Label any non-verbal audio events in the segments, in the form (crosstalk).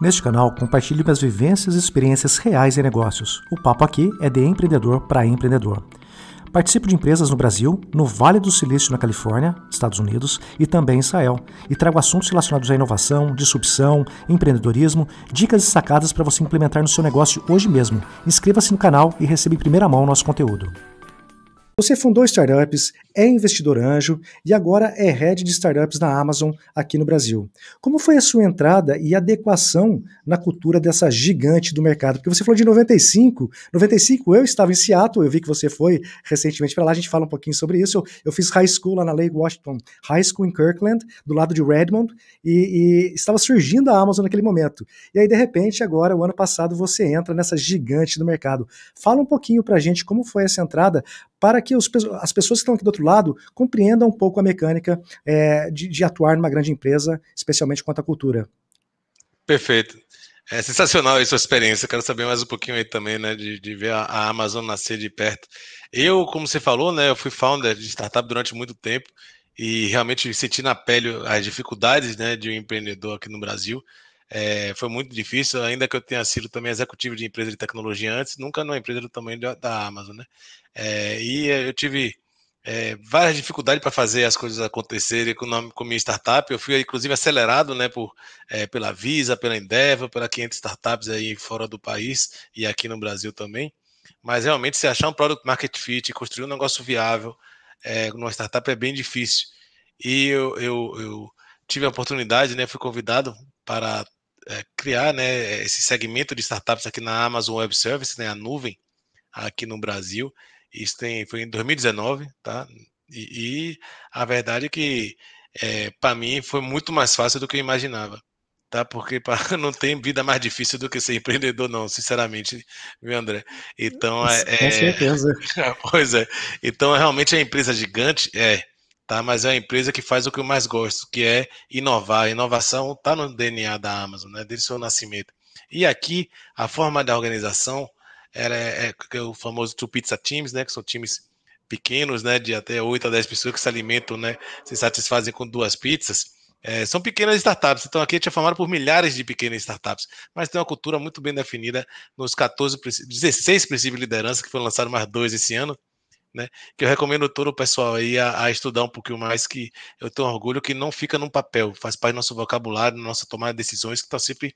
Neste canal, compartilho minhas vivências e experiências reais em negócios. O papo aqui é de empreendedor para empreendedor. Participo de empresas no Brasil, no Vale do Silício, na Califórnia, Estados Unidos, e também em Israel, e trago assuntos relacionados à inovação, disrupção, empreendedorismo, dicas e sacadas para você implementar no seu negócio hoje mesmo. Inscreva-se no canal e receba em primeira mão nosso conteúdo. Você fundou startups, é investidor anjo e agora é head de startups na Amazon aqui no Brasil. Como foi a sua entrada e adequação na cultura dessa gigante do mercado? Porque você falou de 95, 95 eu estava em Seattle, eu vi que você foi recentemente para lá, a gente fala um pouquinho sobre isso. Eu, eu, fiz high school lá na Lake Washington, high school em Kirkland, do lado de Redmond, e, e estava surgindo a Amazon naquele momento. E aí, de repente, agora, o ano passado, você entra nessa gigante do mercado. Fala um pouquinho para a gente como foi essa entrada, para que os, as pessoas que estão aqui do outro lado compreendam um pouco a mecânica é, de, de, atuar numa grande empresa, especialmente quanto à cultura. Perfeito. É sensacional aí sua experiência. Quero saber mais um pouquinho aí também, né, de, de ver a, a Amazon nascer de perto. Eu, como você falou, né, eu fui founder de startup durante muito tempo e realmente senti na pele as dificuldades né, de um empreendedor aqui no Brasil. É, foi muito difícil, ainda que eu tenha sido também executivo de empresa de tecnologia antes, nunca numa empresa do tamanho da Amazon, né? É, e eu tive é, várias dificuldades para fazer as coisas acontecerem com, com minha startup. Eu fui, inclusive, acelerado né, por, é, pela Visa, pela Endeavor, pela 500 startups aí fora do país e aqui no Brasil também. Mas realmente, se achar um product market fit, construir um negócio viável é, numa startup é bem difícil. E eu, eu, eu tive a oportunidade, né, fui convidado para é, criar né, esse segmento de startups aqui na Amazon Web Services, né, a nuvem, aqui no Brasil. Isso tem, foi em 2019, tá? E, e a verdade é que, é, para mim, foi muito mais fácil do que eu imaginava tá? Porque pra, (laughs) não tem vida mais difícil do que ser empreendedor, não, sinceramente, viu, André? Então é. Com certeza. É, (laughs) pois é. Então, realmente, a empresa gigante é tá? Mas é uma empresa que faz o que eu mais gosto, que é inovar. A inovação está no DNA da Amazon, né? Desde o seu nascimento. E aqui a forma da organização era é, é, é o famoso two pizza teams, né? Que são times pequenos, né? De até 8 a 10 pessoas que se alimentam, né? Se satisfazem com duas pizzas. É, são pequenas startups, então aqui a gente é formado por milhares de pequenas startups, mas tem uma cultura muito bem definida nos 14, 16 princípios de liderança que foram lançados mais dois esse ano, né? Que eu recomendo todo o pessoal aí a, a, estudar um pouquinho mais, que eu tenho orgulho que não fica num papel, faz parte do nosso vocabulário, nossa tomada de decisões, que estão tá sempre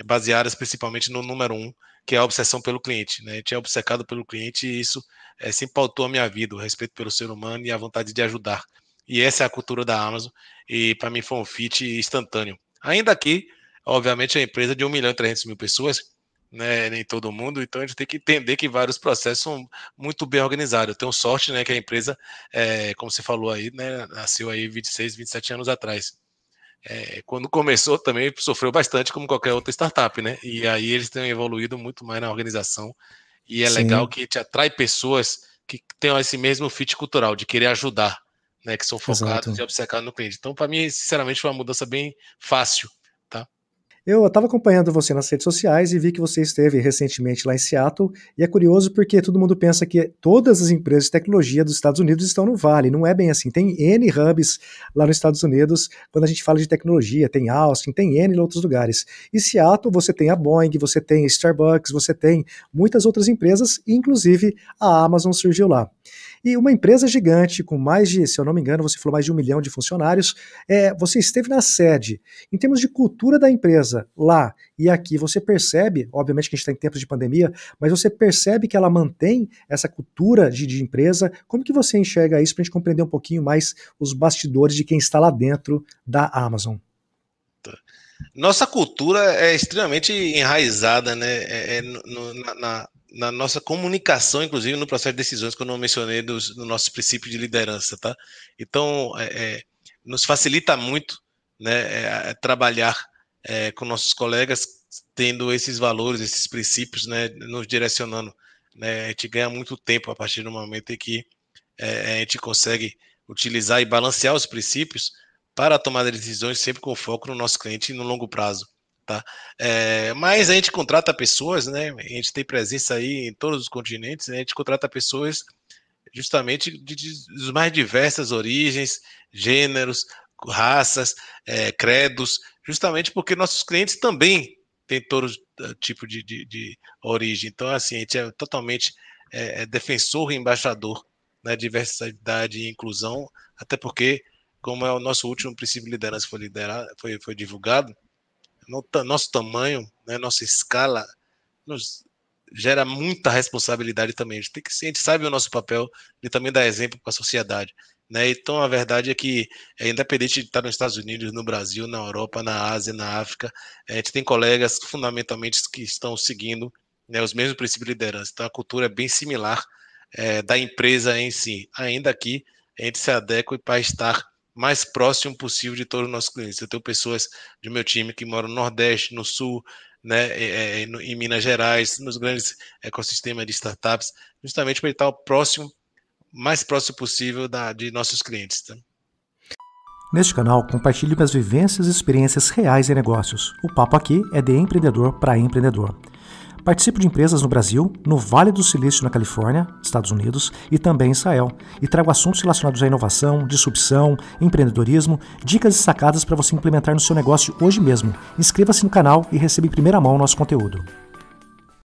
é, baseadas principalmente no número um, que é a obsessão pelo cliente, né? A gente é obcecado pelo cliente e isso é, sempre pautou a minha vida, o respeito pelo ser humano e a vontade de ajudar. E essa é a cultura da Amazon, e para mim foi um fit instantâneo. Ainda aqui, obviamente, é uma empresa de 1 milhão e 300 mil pessoas, né, nem todo mundo, então a gente tem que entender que vários processos são muito bem organizados. Eu tenho sorte, né, que a empresa, é, como você falou aí, né, nasceu aí 26, 27 anos atrás. É, quando começou também sofreu bastante como qualquer outra startup, né? E aí eles têm evoluído muito mais na organização e é Sim. legal que te atrai pessoas que tenham esse mesmo fit cultural de querer ajudar, né? Que são focados e obcecados no cliente. Então, para mim, sinceramente, foi uma mudança bem fácil eu estava acompanhando você nas redes sociais e vi que você esteve recentemente lá em Seattle. E é curioso porque todo mundo pensa que todas as empresas de tecnologia dos Estados Unidos estão no Vale. Não é bem assim. Tem N hubs lá nos Estados Unidos quando a gente fala de tecnologia. Tem Austin, tem N outros lugares. E Seattle, você tem a Boeing, você tem a Starbucks, você tem muitas outras empresas, inclusive a Amazon surgiu lá. E uma empresa gigante, com mais de, se eu não me engano, você falou mais de um milhão de funcionários, é, você esteve na sede. Em termos de cultura da empresa, lá e aqui, você percebe, obviamente que a gente está em tempos de pandemia, mas você percebe que ela mantém essa cultura de, de empresa. Como que você enxerga isso para a gente compreender um pouquinho mais os bastidores de quem está lá dentro da Amazon? Tá. Nossa cultura é extremamente enraizada né? É, é, no, na, na na nossa comunicação, inclusive no processo de decisões, como eu mencionei dos, do nosso princípio de liderança, tá? Então, é, é nos facilita muito, né, é, é, trabalhar com nossos colegas tendo esses valores, esses princípios, né, nos direcionando. Né? A gente ganha muito tempo a partir do momento em que a gente consegue utilizar e balancear os princípios para a tomada de decisões sempre com foco no nosso cliente no longo prazo. Tá? É, mas a gente contrata pessoas, né? A gente tem presença aí em todos os continentes, né? a gente contrata pessoas justamente de, de, de mais diversas origens, gêneros, raças, é, credos, justamente porque nossos clientes também têm todo eh, tipo de, de, de origem. Então, assim, a gente é totalmente é, é defensor e embaixador né? da diversidade e inclusão, até porque, como é o nosso último princípio de liderança foi, liderado, foi, foi divulgado, nosso tamanho, né, nossa escala, nos gera muita responsabilidade também. A gente, tem que, a gente sabe o nosso papel de também dar exemplo para a sociedade. Né? Então, a verdade é que, é independente de estar nos Estados Unidos, no Brasil, na Europa, na Ásia, na África, é, a gente tem colegas fundamentalmente que estão seguindo né, os mesmos princípios de liderança. Então, a cultura é bem similar é, da empresa em si. Ainda aqui, a gente se adequa para estar mais próximo possível de todos os nossos clientes. Eu tenho pessoas do meu time que moram no Nordeste, no Sul, né, é, é, no, em Minas Gerais, nos grandes ecossistemas de startups, justamente para estar o próximo, mais próximo possível da, de nossos clientes. Tá? Neste canal, compartilho minhas vivências e experiências reais em negócios. O papo aqui é de empreendedor para empreendedor. Participo de empresas no Brasil, no Vale do Silício, na Califórnia, Estados Unidos, e também em Israel, e trago assuntos relacionados à inovação, disrupção, empreendedorismo, dicas e sacadas para você implementar no seu negócio hoje mesmo. Inscreva-se no canal e receba em primeira mão o nosso conteúdo.